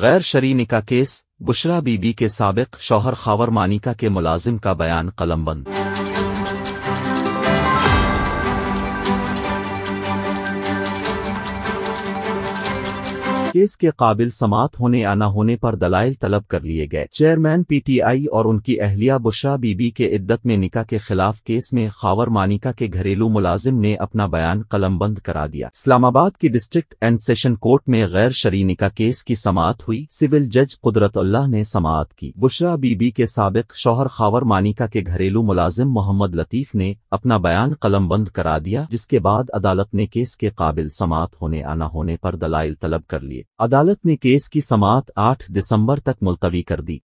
गैर शरीनिका केस बुशरा बीबी के सबक शौहर खावर मानिका के मुलाजिम का बयान कलमबंद केस के काबिल समात होने या न होने पर दलाइल तलब कर लिए गए चेयरमैन पीटीआई और उनकी अहलिया बुशरा बीबी के इद्दत में निका के खिलाफ केस में खावर मानिका के घरेलू मुलाजिम ने अपना बयान कलमबंद करा दिया इस्लामाबाद की डिस्ट्रिक्ट एंड सेशन कोर्ट में गैर शरी निका केस की समात हुई सिविल जज कुदरतुल्लाह ने समात की बुशरा बीबी के सबक शौहर खावर मानिका के घरेलू मुलाजिम मोहम्मद लतीफ ने अपना बयान कलमबंद करा दिया जिसके बाद अदालत ने केस के काबिल समात होने आना होने पर दलाइल तलब कर लिए अदालत ने केस की समाप्त 8 दिसंबर तक मुलतवी कर दी